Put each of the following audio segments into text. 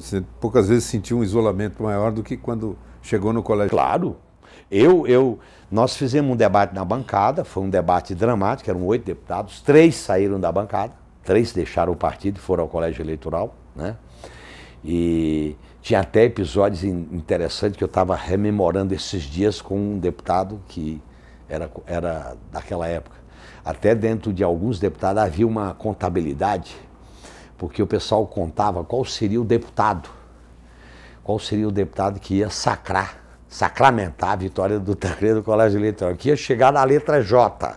Você poucas vezes sentiu um isolamento maior do que quando chegou no colégio. Claro. Eu, eu, nós fizemos um debate na bancada, foi um debate dramático, eram oito deputados, três saíram da bancada, três deixaram o partido e foram ao colégio eleitoral, né? E tinha até episódios interessantes que eu estava rememorando esses dias com um deputado que era, era daquela época. Até dentro de alguns deputados havia uma contabilidade porque o pessoal contava qual seria o deputado, qual seria o deputado que ia sacrar, sacramentar a vitória do Tancredo do Colégio Eleitoral, que ia chegar na letra J.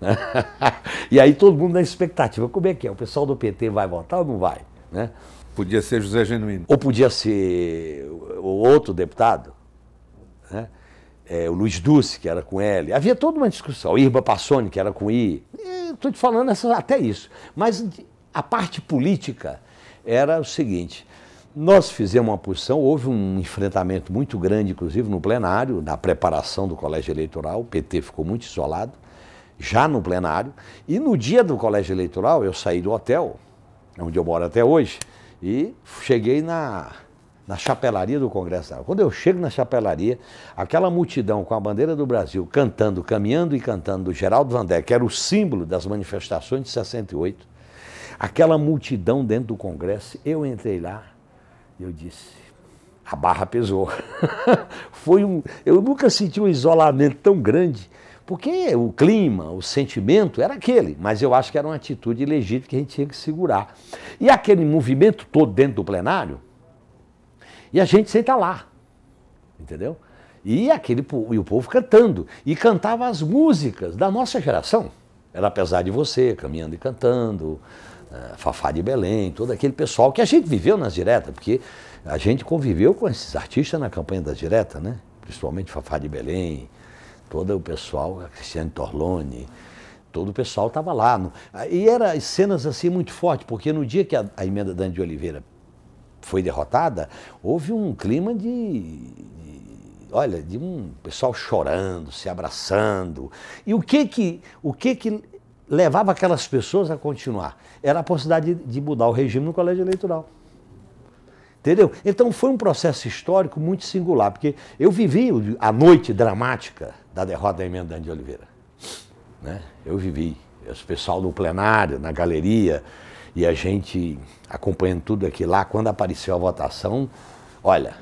Né? e aí todo mundo na expectativa, como é que é? O pessoal do PT vai votar ou não vai? Né? Podia ser José Genuíno. Ou podia ser o outro deputado, né? é, o Luiz Duce, que era com L. Havia toda uma discussão. O Irba Passoni, que era com I. Estou te falando essa, até isso. Mas a parte política era o seguinte: nós fizemos uma posição, houve um enfrentamento muito grande, inclusive no plenário, na preparação do colégio eleitoral, o PT ficou muito isolado, já no plenário. E no dia do colégio eleitoral, eu saí do hotel, onde eu moro até hoje, e cheguei na, na chapelaria do Congresso. Quando eu chego na chapelaria, aquela multidão com a bandeira do Brasil cantando, caminhando e cantando, Geraldo Vandé, que era o símbolo das manifestações de 68 Aquela multidão dentro do Congresso, eu entrei lá e eu disse, a barra pesou. Foi um, eu nunca senti um isolamento tão grande, porque o clima, o sentimento era aquele, mas eu acho que era uma atitude legítima que a gente tinha que segurar. E aquele movimento todo dentro do plenário, e a gente senta lá, entendeu? E aquele e o povo cantando, e cantava as músicas da nossa geração. Era apesar de você, caminhando e cantando, eh, Fafá de Belém, todo aquele pessoal que a gente viveu nas diretas, porque a gente conviveu com esses artistas na campanha das diretas, né? Principalmente Fafá de Belém, todo o pessoal, a Cristiane Torlone, todo o pessoal estava lá. E eram cenas assim muito fortes, porque no dia que a, a emenda Dante de Oliveira foi derrotada, houve um clima de, olha, de um pessoal chorando, se abraçando. E o que que, o que, que levava aquelas pessoas a continuar? Era a possibilidade de, de mudar o regime no colégio eleitoral. Entendeu? Então foi um processo histórico muito singular, porque eu vivi a noite dramática da derrota da emenda de Oliveira. Né? Eu vivi. O pessoal no plenário, na galeria, e a gente acompanhando tudo aqui lá. Quando apareceu a votação, olha,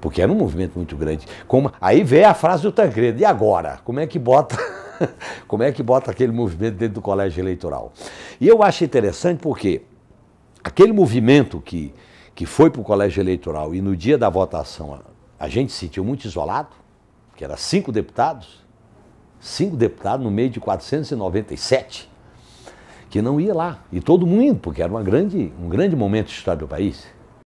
porque era um movimento muito grande. Como, aí vem a frase do Tancredo, e agora? Como é que bota como é que bota aquele movimento dentro do colégio eleitoral? E eu acho interessante porque aquele movimento que, que foi para o colégio eleitoral e no dia da votação a gente se sentiu muito isolado, que era cinco deputados, cinco deputados no meio de 497, que não ia lá. E todo mundo, porque era uma grande, um grande momento de história do país.